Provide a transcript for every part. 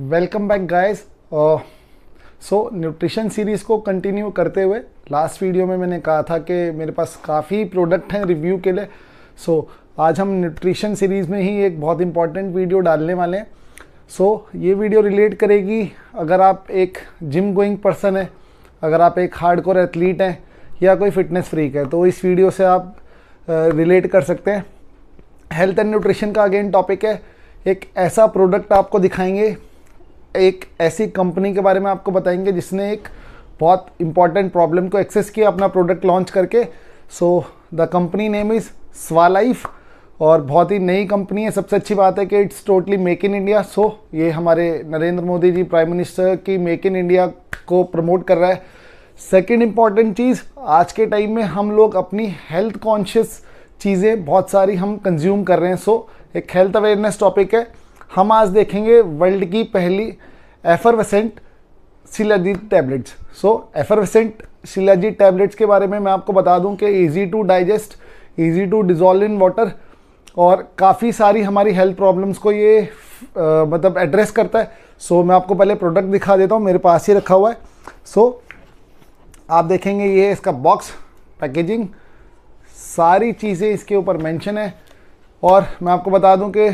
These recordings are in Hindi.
welcome back guys so nutrition series को कंटिन्यू करते हुए लास्ट वीडियो में मैंने कहा था कि मेरे पास काफ़ी प्रोडक्ट हैं रिव्यू के लिए सो so, आज हम न्यूट्रिशन सीरीज़ में ही एक बहुत इंपॉर्टेंट वीडियो डालने वाले हैं सो so, ये वीडियो रिलेट करेगी अगर आप एक जिम गोइंग पर्सन है अगर आप एक कोर एथलीट हैं या कोई फिटनेस फ्रीक है तो इस वीडियो से आप रिलेट uh, कर सकते हैं हेल्थ एंड न्यूट्रिशन का अगेन टॉपिक है एक ऐसा प्रोडक्ट आपको दिखाएंगे एक ऐसी कंपनी के बारे में आपको बताएंगे जिसने एक बहुत इंपॉर्टेंट प्रॉब्लम को एक्सेस किया अपना प्रोडक्ट लॉन्च करके so the company name is Swalife और बहुत ही नई कंपनी है सबसे अच्छी बात है कि it's totally make in India so ये हमारे नरेंद्र मोदी जी प्राइम मिनिस्टर की मेक इन इंडिया को प्रमोट कर रहा है सेकेंड इम्पॉर्टेंट चीज़ आज के टाइम में हम लोग अपनी हेल्थ कॉन्शियस चीज़ें बहुत सारी हम कंज्यूम कर रहे हैं सो so, एक हेल्थ अवेयरनेस टॉपिक है हम आज देखेंगे वर्ल्ड की पहली effervescent shilajit tablets so effervescent shilajit tablets के बारे में मैं आपको बता दूं कि easy to digest easy to dissolve in water और काफ़ी सारी हमारी हेल्थ प्रॉब्लम्स को ये आ, मतलब एड्रेस करता है सो so, मैं आपको पहले प्रोडक्ट दिखा देता हूँ मेरे पास ही रखा हुआ है सो so, आप देखेंगे ये इसका बॉक्स पैकेजिंग सारी चीज़ें इसके ऊपर मेंशन है और मैं आपको बता दूं कि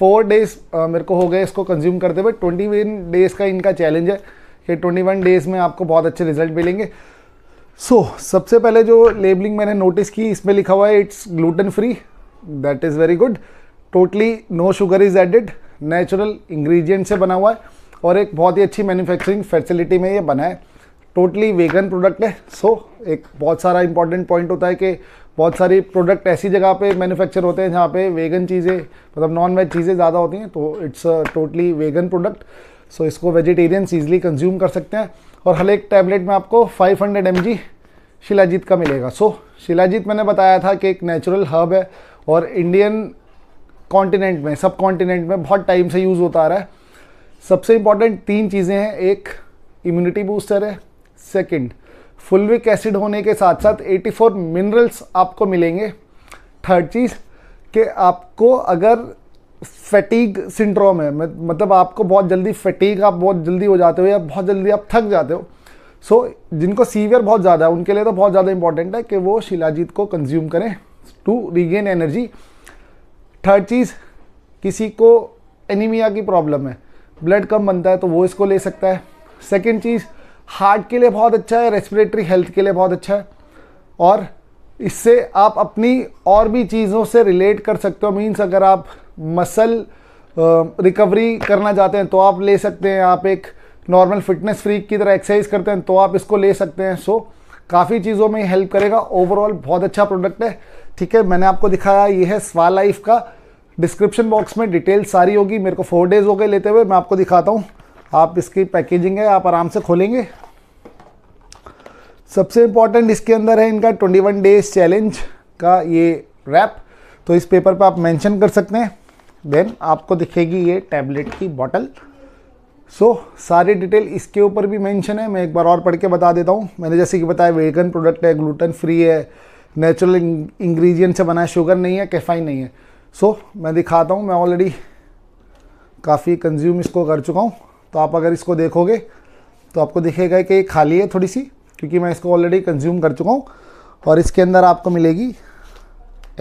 फोर डेज मेरे को हो गए इसको कंज्यूम करते हुए ट्वेंटी वन डेज़ का इनका चैलेंज है कि ट्वेंटी वन डेज़ में आपको बहुत अच्छे रिजल्ट मिलेंगे सो so, सबसे पहले जो लेबलिंग मैंने नोटिस की इसमें लिखा हुआ है it's gluten free that is very good totally no sugar is added natural ingredient से बना हुआ है और एक बहुत ही अच्छी मैन्युफैक्चरिंग फैसिलिटी में ये बना है टोटली वेगन प्रोडक्ट है सो so, एक बहुत सारा इंपॉर्टेंट पॉइंट होता है कि बहुत सारी प्रोडक्ट ऐसी जगह पे मैन्युफैक्चर होते हैं जहाँ पे वेगन चीज़ें मतलब नॉन वेज चीज़ें ज़्यादा होती हैं तो it's a totally vegan product so इसको वेजिटेरियंस ईजिली कंज्यूम कर सकते हैं और हर एक टैबलेट में आपको 500 हंड्रेड शिलाजीत का मिलेगा सो so, शिलाजीत मैंने बताया था कि एक नेचुरल हर्ब है और इंडियन कॉन्टिनेंट में सब कॉन्टिनेंट में बहुत टाइम से यूज़ होता आ रहा है सबसे इंपॉर्टेंट तीन चीज़ें हैं एक इम्यूनिटी बूस्टर है सेकेंड फुलविक एसिड होने के साथ साथ 84 मिनरल्स आपको मिलेंगे थर्ड चीज़ कि आपको अगर फैटीग सिंड्रोम है मतलब आपको बहुत जल्दी फैटीग आप बहुत जल्दी हो जाते हो या बहुत जल्दी आप थक जाते हो सो so, जिनको सीवियर बहुत ज़्यादा है उनके लिए तो बहुत ज़्यादा इंपॉर्टेंट है कि वो शिलाजीत को कंज्यूम करें टू रीगेन एनर्जी थर्ड चीज़ किसी को एनीमिया की प्रॉब्लम है ब्लड कम बनता है तो वो इसको ले सकता है सेकेंड चीज़ हार्ट के लिए बहुत अच्छा है रेस्पिरेटरी हेल्थ के लिए बहुत अच्छा है और इससे आप अपनी और भी चीज़ों से रिलेट कर सकते हो मीन्स अगर आप मसल रिकवरी करना चाहते हैं तो आप ले सकते हैं आप एक नॉर्मल फिटनेस फ्रीक की तरह एक्सरसाइज करते हैं तो आप इसको ले सकते हैं सो काफ़ी चीज़ों में हेल्प करेगा ओवरऑल बहुत अच्छा प्रोडक्ट है ठीक है मैंने आपको दिखाया ये है स्वा लाइफ का डिस्क्रिप्शन बॉक्स में डिटेल सारी होगी मेरे को फोर डेज हो गए लेते हुए मैं आपको दिखाता हूँ आप इसकी पैकेजिंग है आप आराम से खोलेंगे सबसे इम्पॉर्टेंट इसके अंदर है इनका 21 डेज चैलेंज का ये रैप तो इस पेपर पर आप मेंशन कर सकते हैं देन आपको दिखेगी ये टैबलेट की बॉटल सो so, सारी डिटेल इसके ऊपर भी मेंशन है मैं एक बार और पढ़ के बता देता हूँ मैंने जैसे कि बताया वेगन प्रोडक्ट है ग्लूटन फ्री है नेचुरल इंग्रीडियंट से बना है शुगर नहीं है कैफाइन नहीं है सो so, मैं दिखाता हूँ मैं ऑलरेडी काफ़ी कंज्यूम इसको कर चुका हूँ तो आप अगर इसको देखोगे तो आपको दिखेगा कि ये खाली है थोड़ी सी क्योंकि मैं इसको ऑलरेडी कंज्यूम कर चुका हूँ और इसके अंदर आपको मिलेगी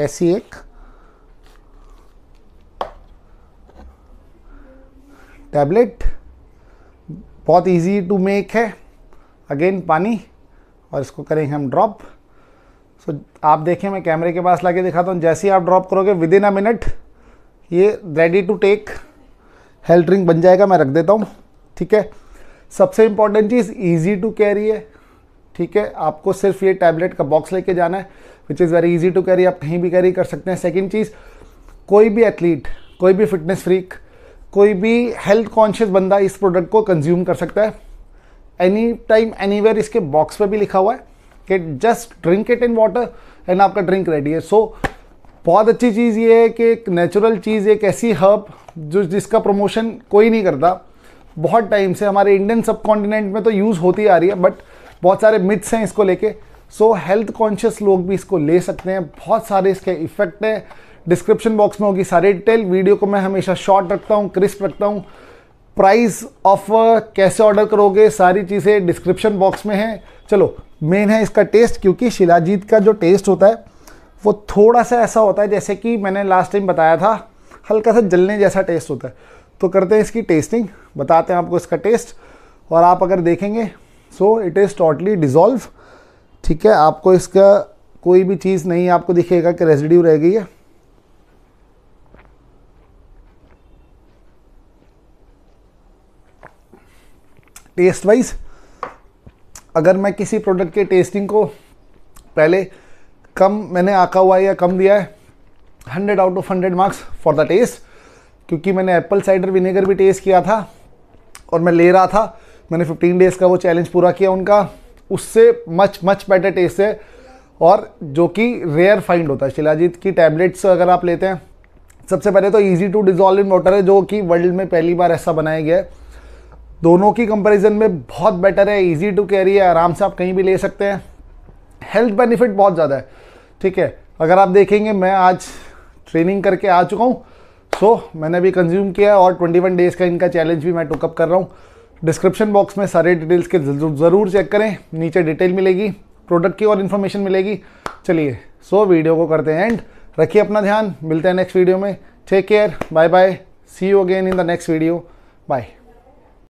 ऐसी एक टैबलेट बहुत इजी टू मेक है अगेन पानी और इसको करेंगे हम ड्रॉप सो so, आप देखें मैं कैमरे के पास लाके दिखाता हूँ जैसे ही आप ड्रॉप करोगे विद इन अ मिनट ये ready to take health drink बन जाएगा मैं रख देता हूँ ठीक है सबसे इंपॉर्टेंट चीज़ ईजी टू कैरी है ठीक है आपको सिर्फ ये टैबलेट का बॉक्स लेके जाना है which is very easy to carry आप कहीं भी कैरी कर सकते हैं सेकेंड चीज़ कोई भी एथलीट कोई भी फिटनेस फ्रीक कोई भी हेल्थ कॉन्शियस बंदा इस प्रोडक्ट को कंज्यूम कर सकता है एनी टाइम एनी वेयर इसके बॉक्स पे भी लिखा हुआ है कि just drink it in water and आपका ड्रिंक रेडी है सो so, बहुत अच्छी चीज़ ये है कि एक नेचुरल चीज़ एक ऐसी हर्ब जो जिसका प्रमोशन कोई नहीं करता बहुत टाइम से हमारे इंडियन सब कॉन्टिनेंट में तो यूज़ होती आ रही है बट बहुत सारे मिथ्स हैं इसको लेके सो हेल्थ कॉन्शियस लोग भी इसको ले सकते हैं बहुत सारे इसके इफ़ेक्ट हैं डिस्क्रिप्शन बॉक्स में होगी सारी डिटेल वीडियो को मैं हमेशा शॉर्ट रखता हूँ क्रिस्प रखता हूँ प्राइस ऑफर uh, कैसे ऑर्डर करोगे सारी चीज़ें डिस्क्रिप्शन बॉक्स में हैं चलो मेन है इसका टेस्ट क्योंकि शिलाजीत का जो टेस्ट होता है वो थोड़ा सा ऐसा होता है जैसे कि मैंने लास्ट टाइम बताया था हल्का सा जलने जैसा टेस्ट होता है तो करते हैं इसकी टेस्टिंग बताते हैं आपको इसका टेस्ट और आप अगर देखेंगे so it is totally dissolve ठीक है आपको इसका कोई भी चीज़ नहीं आपको दिखेगा कि रेजिड्यू रह गई है टेस्ट वाइज अगर मैं किसी प्रोडक्ट के टेस्टिंग को पहले कम मैंने आका हुआ है या कम दिया है hundred out of hundred marks for the test क्योंकि मैंने एप्पल साइडर विनेगर भी टेस्ट किया था और मैं ले रहा था मैंने 15 डेज़ का वो चैलेंज पूरा किया उनका उससे मच मच बेटर टेस्ट है और जो कि रेयर फाइंड होता है शिलाजीत की टैबलेट्स अगर आप लेते हैं सबसे पहले तो easy to dissolve in water है जो कि वर्ल्ड में पहली बार ऐसा बनाया गया है दोनों की कंपैरिजन में बहुत बेटर है ईजी टू कैरी है आराम से आप कहीं भी ले सकते हैं हेल्थ बेनिफिट बहुत ज़्यादा है ठीक है अगर आप देखेंगे मैं आज ट्रेनिंग करके आ चुका हूँ सो so, मैंने भी कंज्यूम किया और 21 डेज़ का इनका चैलेंज भी मैं टुकअप कर रहा हूँ डिस्क्रिप्शन बॉक्स में सारे डिटेल्स के ज़रूर चेक करें नीचे डिटेल मिलेगी प्रोडक्ट की और इन्फॉर्मेशन मिलेगी चलिए सो so, वीडियो को करते हैं एंड रखिए अपना ध्यान मिलते हैं नेक्स्ट वीडियो में take care bye bye see you again in the next video bye